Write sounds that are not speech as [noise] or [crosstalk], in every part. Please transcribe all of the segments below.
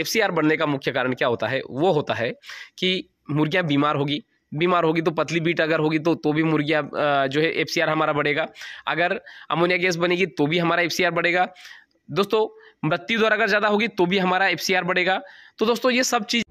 F बढ़ने का मुख्य कारण क्या होता है वो होता है कि मुर्गियाँ बीमार होगी बीमार होगी तो पतली बीट अगर होगी तो तो भी मुर्गियाँ जो है एफ हमारा बढ़ेगा अगर अमोनिया गैस बनेगी तो भी हमारा एफ बढ़ेगा दोस्तों मृत्यु दर अगर ज़्यादा होगी तो भी हमारा एफ बढ़ेगा तो दोस्तों ये सब चीज़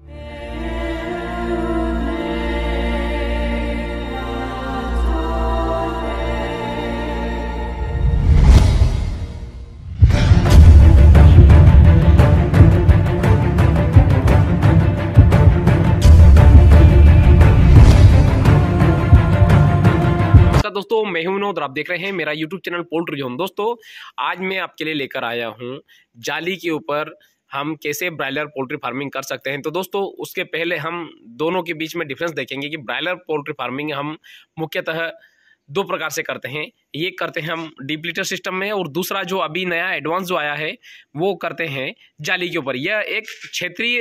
दोस्तों मैं हूं विनोद आप देख रहे हैं मेरा यूट्यूब चैनल पोल्ट्री जोन दोस्तों आज मैं आपके लिए लेकर आया हूं जाली के ऊपर हम कैसे ब्रायलर पोल्ट्री फार्मिंग कर सकते हैं तो दोस्तों उसके पहले हम दोनों के बीच में डिफरेंस देखेंगे कि ब्रायलर पोल्ट्री फार्मिंग हम मुख्यतः दो प्रकार से करते हैं ये करते हैं हम डिप्लीटर सिस्टम में और दूसरा जो अभी नया एडवांस जो आया है वो करते हैं जाली के ऊपर यह एक क्षेत्रीय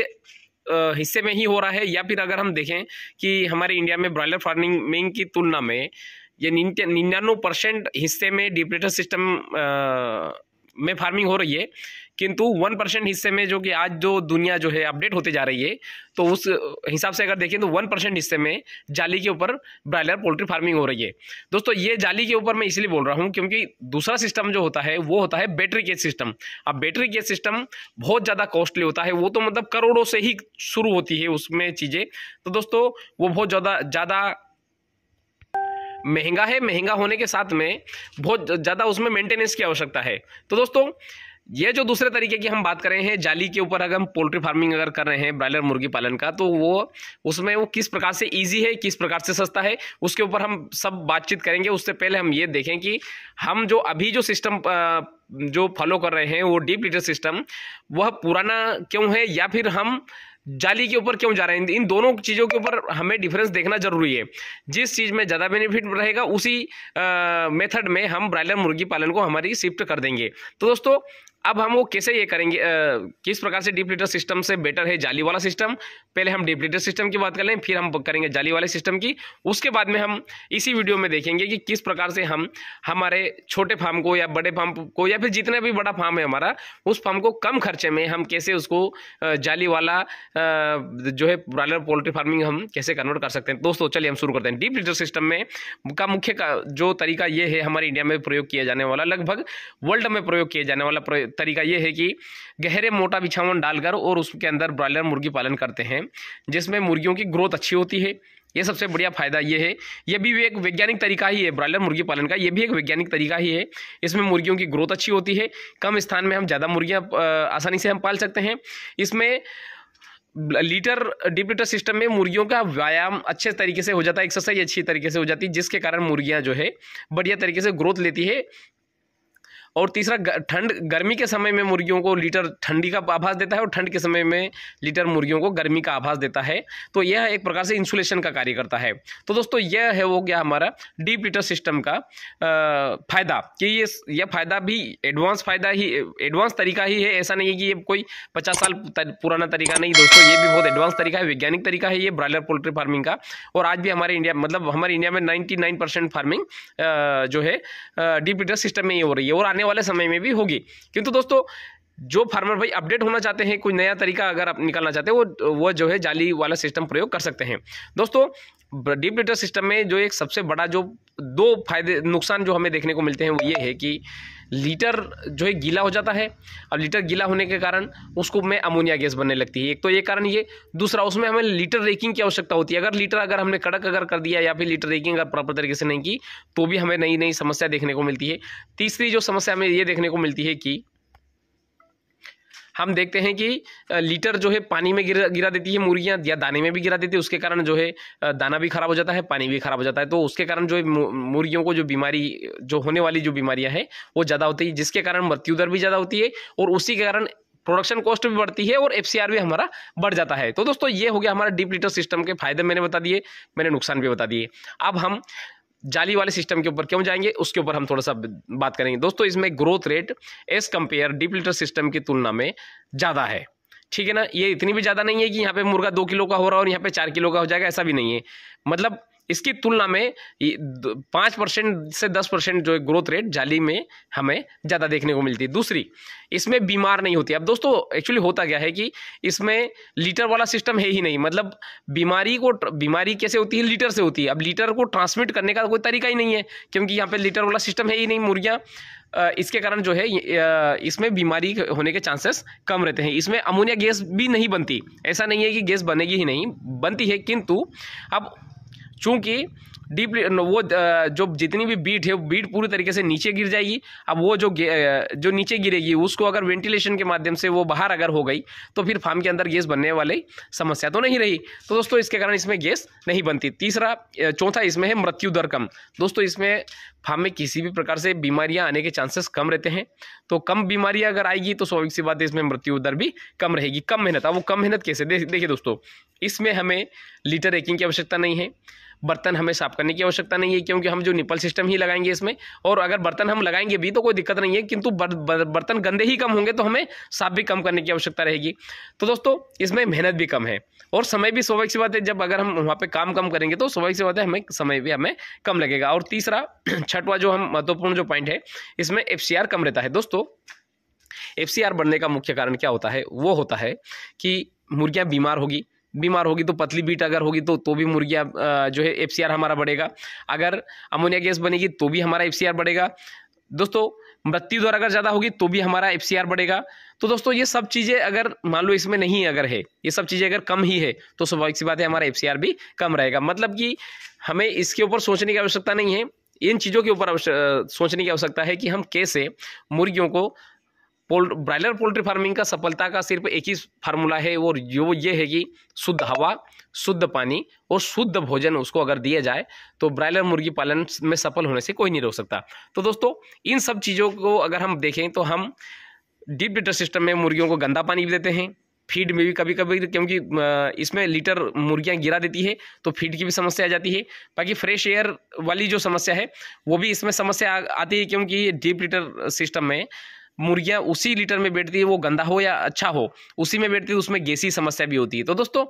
हिस्से में ही हो रहा है या फिर अगर हम देखें कि हमारे इंडिया में ब्रॉयलर फार्मिंग की तुलना में ये निन्यानवे परसेंट हिस्से में डिप्रेटर सिस्टम में फार्मिंग हो रही है किंतु वन परसेंट हिस्से में जो कि आज जो दुनिया जो है अपडेट होते जा रही है तो उस हिसाब से अगर देखें तो वन परसेंट हिस्से में जाली के ऊपर ब्रायलर पोल्ट्री फार्मिंग हो रही है दोस्तों ये जाली के ऊपर मैं इसलिए बोल रहा हूँ क्योंकि दूसरा सिस्टम जो होता है वो होता है बैटरी केज सिस्टम अब बैटरी केज सिस्टम बहुत ज़्यादा कॉस्टली होता है वो तो मतलब करोड़ों से ही शुरू होती है उसमें चीज़ें तो दोस्तों वो बहुत ज़्यादा ज़्यादा महंगा है महंगा होने के साथ में बहुत ज़्यादा उसमें मेंटेनेंस की आवश्यकता है तो दोस्तों ये जो दूसरे तरीके की हम बात कर रहे हैं जाली के ऊपर अगर हम पोल्ट्री फार्मिंग अगर कर रहे हैं ब्रायलर मुर्गी पालन का तो वो उसमें वो किस प्रकार से इजी है किस प्रकार से सस्ता है उसके ऊपर हम सब बातचीत करेंगे उससे पहले हम ये देखें कि हम जो अभी जो सिस्टम जो फॉलो कर रहे हैं वो डीप लीटर सिस्टम वह पुराना क्यों है या फिर हम जाली के ऊपर क्यों जा रहे हैं इन दोनों चीज़ों के ऊपर हमें डिफरेंस देखना जरूरी है जिस चीज़ में ज़्यादा बेनिफिट रहेगा उसी मेथड में हम ब्रायलर मुर्गी पालन को हमारी शिफ्ट कर देंगे तो दोस्तों अब हम वो कैसे ये करेंगे आ, किस प्रकार से डीप लीटर सिस्टम से बेटर है जाली वाला सिस्टम पहले हम डीप लीटर सिस्टम की बात कर लें फिर हम करेंगे जाली वाले सिस्टम की उसके बाद में हम इसी वीडियो में देखेंगे कि किस प्रकार से हम हमारे छोटे फार्म को या बड़े फार्म को या फिर जितना भी बड़ा फार्म है हमारा उस फार्म को कम खर्चे में हम कैसे उसको जाली वाला जो है ब्रॉयर पोल्ट्री फार्मिंग हम कैसे कन्वर्ट कर सकते हैं दोस्तों चलिए हम शुरू करते हैं डीप लीटर सिस्टम में का मुख्य जो तरीका ये है हमारे इंडिया में प्रयोग किया जाने वाला लगभग वर्ल्ड में प्रयोग किया जाने वाला तरीका ये है कि गहरे मोटा बिछावन डालकर और उसके अंदर ब्रॉयलर मुर्गी पालन करते हैं जिसमें मुर्गियों की ग्रोथ अच्छी होती है ये सबसे बढ़िया फायदा ये है ये भी एक वैज्ञानिक तरीका ही है ब्रॉयलर मुर्गी पालन का ये भी एक वैज्ञानिक तरीका ही है इसमें मुर्गियों की ग्रोथ अच्छी होती है कम स्थान में हम ज़्यादा मुर्गियाँ आसानी से हम पाल सकते हैं इसमें लीटर डीप लीटर सिस्टम में मुर्गियों का व्यायाम अच्छे तरीके से हो जाता है एक्सरसाइज अच्छी तरीके से हो जाती है जिसके कारण मुर्गियाँ जो है बढ़िया तरीके से ग्रोथ लेती है और तीसरा ठंड गर्मी के समय में मुर्गियों को लीटर ठंडी का आभास देता है और ठंड के समय में लीटर मुर्गियों को गर्मी का आभास देता है तो यह एक प्रकार से इंसुलेशन का कार्य करता है तो दोस्तों यह है वो क्या हमारा डीप लीटर सिस्टम का फ़ायदा कि ये यह फ़ायदा भी एडवांस फ़ायदा ही एडवांस तरीका ही है ऐसा नहीं है कि ये कोई पचास साल पुराना तरीका नहीं दोस्तों ये भी बहुत एडवांस तरीका है वैज्ञानिक तरीका है ये ब्रॉयर पोल्ट्री फार्मिंग का और आज भी हमारे इंडिया मतलब हमारे इंडिया में नाइन्टी फार्मिंग जो है डीप लीटर सिस्टम में ही हो रही है और आने वाले समय में भी होगी किंतु दोस्तों जो फार्मर भाई अपडेट होना चाहते हैं कोई नया तरीका अगर आप निकालना चाहते हैं वो वो जो है जाली वाला सिस्टम प्रयोग कर सकते हैं दोस्तों डीप डेटा सिस्टम में जो एक सबसे बड़ा जो दो फायदे नुकसान जो हमें देखने को मिलते हैं वो ये है कि लीटर जो है गीला हो जाता है अब लीटर गीला होने के कारण उसको में अमोनिया गैस बनने लगती है एक तो ये कारण ये दूसरा उसमें हमें लीटर रेकिंग की आवश्यकता होती है अगर लीटर अगर हमने कड़क अगर कर दिया या फिर लीटर रेकिंग अगर प्रॉपर तरीके से नहीं की तो भी हमें नई नई समस्या देखने को मिलती है तीसरी जो समस्या हमें ये देखने को मिलती है कि हम देखते हैं कि लीटर जो है पानी में गिरा गिरा देती है मुर्गियाँ या दाने में भी गिरा देती है उसके कारण जो है दाना भी खराब हो जाता है पानी भी खराब हो जाता है तो उसके कारण जो है मुर्गियों को जो बीमारी जो होने वाली जो बीमारियाँ हैं वो ज़्यादा होती है जिसके कारण मृत्यु दर भी ज़्यादा होती है और उसी के कारण प्रोडक्शन कॉस्ट भी बढ़ती है और एफ भी हमारा बढ़ जाता है तो दोस्तों ये हो गया हमारा डीप लीटर सिस्टम के फायदे मैंने बता दिए मैंने नुकसान भी बता दिए अब हम जाली वाले सिस्टम के ऊपर क्यों जाएंगे उसके ऊपर हम थोड़ा सा बात करेंगे दोस्तों इसमें growth rate as compare deep litter system की तुलना में ज़्यादा है ठीक है ना ये इतनी भी ज़्यादा नहीं है कि यहाँ पे मुर्गा दो किलो का हो रहा है और यहाँ पे चार किलो का हो जाएगा ऐसा भी नहीं है मतलब इसकी तुलना में पाँच परसेंट से दस परसेंट जो ग्रोथ रेट जाली में हमें ज़्यादा देखने को मिलती है दूसरी इसमें बीमार नहीं होती अब दोस्तों एक्चुअली होता क्या है कि इसमें लीटर वाला सिस्टम है ही नहीं मतलब बीमारी को बीमारी कैसे होती है लीटर से होती है अब लीटर को ट्रांसमिट करने का कोई तरीका ही नहीं है क्योंकि यहाँ पे लीटर वाला सिस्टम है ही नहीं मुर्गियाँ इसके कारण जो है इसमें बीमारी होने के चांसेस कम रहते हैं इसमें अमोनिया गैस भी नहीं बनती ऐसा नहीं है कि गैस बनेगी ही नहीं बनती है किंतु अब चूँकि डीप वो जो जितनी भी बीट है वो बीट पूरी तरीके से नीचे गिर जाएगी अब वो जो जो नीचे गिरेगी उसको अगर वेंटिलेशन के माध्यम से वो बाहर अगर हो गई तो फिर फार्म के अंदर गैस बनने वाली समस्या तो नहीं रही तो दोस्तों इसके कारण इसमें गैस नहीं बनती तीसरा चौथा इसमें है मृत्यु दर कम दोस्तों इसमें फार्म में किसी भी प्रकार से बीमारियां आने के चांसेस कम रहते हैं तो कम बीमारियाँ अगर आएगी तो स्वाभाविक सी बात इसमें मृत्यु दर भी कम रहेगी कम मेहनत अब वो कम मेहनत कैसे देखिए दोस्तों इसमें हमें लीटर एकिंग की आवश्यकता नहीं है बर्तन हमें साफ करने की आवश्यकता नहीं है क्योंकि हम जो निपल सिस्टम ही लगाएंगे इसमें और अगर बर्तन हम लगाएंगे भी तो कोई दिक्कत नहीं है किंतु बर्तन गंदे ही कम होंगे तो हमें साफ भी कम करने की आवश्यकता रहेगी तो दोस्तों इसमें मेहनत भी कम है और समय भी स्वाभाविक सी बात है जब अगर हम वहाँ पर काम कम करेंगे तो स्वाभाविक सी बात है हमें समय भी हमें कम लगेगा और तीसरा [clears throat] छठवा जो हम महत्वपूर्ण जो पॉइंट है इसमें एफ कम रहता है दोस्तों एफ बढ़ने का मुख्य कारण क्या होता है वो होता है कि मुर्गियाँ बीमार होगी बीमार होगी तो पतली बीट अगर होगी तो तो भी मुर्गियाँ जो है एफ हमारा बढ़ेगा अगर अमोनिया गैस बनेगी तो भी हमारा एफ बढ़ेगा दोस्तों मृत्यु दर अगर ज़्यादा होगी तो भी हमारा एफ बढ़ेगा तो दोस्तों ये सब चीज़ें अगर मान लो इसमें नहीं अगर है ये सब चीज़ें अगर कम ही है तो स्वाभाविक सी बात है हमारा एफ भी कम रहेगा मतलब कि हमें इसके ऊपर सोचने की आवश्यकता नहीं है इन चीज़ों के ऊपर सोचने की आवश्यकता है कि हम कैसे मुर्गियों को पोल ब्रायलर पोल्ट्री फार्मिंग का सफलता का सिर्फ एक ही फार्मूला है और वो ये है कि शुद्ध हवा शुद्ध पानी और शुद्ध भोजन उसको अगर दिया जाए तो ब्रायलर मुर्गी पालन में सफल होने से कोई नहीं रोक सकता तो दोस्तों इन सब चीज़ों को अगर हम देखें तो हम डीप डिटर सिस्टम में मुर्गियों को गंदा पानी भी देते हैं फीड में भी कभी कभी क्योंकि इसमें लीटर मुर्गियाँ गिरा देती है तो फीड की भी समस्या आ जाती है बाकी फ्रेश एयर वाली जो समस्या है वो भी इसमें समस्या आती है क्योंकि डीप लीटर सिस्टम में मुर्गियाँ उसी लीटर में बैठती है वो गंदा हो या अच्छा हो उसी में बैठती है उसमें गैसी समस्या भी होती है तो दोस्तों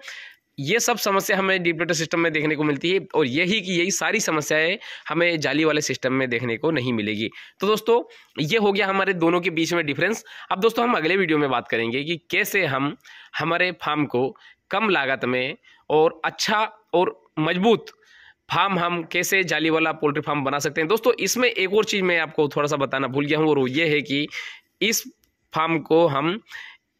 ये सब समस्या हमें डिप्लेटर सिस्टम में देखने को मिलती है और यही कि यही सारी समस्याएं हमें जाली वाले सिस्टम में देखने को नहीं मिलेगी तो दोस्तों ये हो गया हमारे दोनों के बीच में डिफरेंस अब दोस्तों हम अगले वीडियो में बात करेंगे कि कैसे हम हमारे फार्म को कम लागत में और अच्छा और मजबूत फार्म हम कैसे जाली वाला पोल्ट्री फार्म बना सकते हैं दोस्तों इसमें एक और चीज़ मैं आपको थोड़ा सा बताना भूल गया हूँ और ये है कि इस फार्म को हम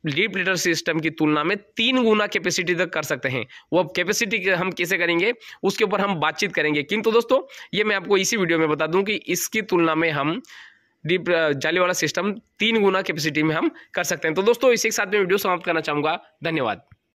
डीप लीटर सिस्टम की तुलना में तीन गुना कैपेसिटी तक कर सकते हैं वो कैपेसिटी हम कैसे करेंगे उसके ऊपर हम बातचीत करेंगे किंतु दोस्तों ये मैं आपको इसी वीडियो में बता दूं कि इसकी तुलना में हम डीप जाली वाला सिस्टम तीन गुना कैपेसिटी में हम कर सकते हैं तो दोस्तों इसी के साथ में वीडियो समाप्त करना चाहूँगा धन्यवाद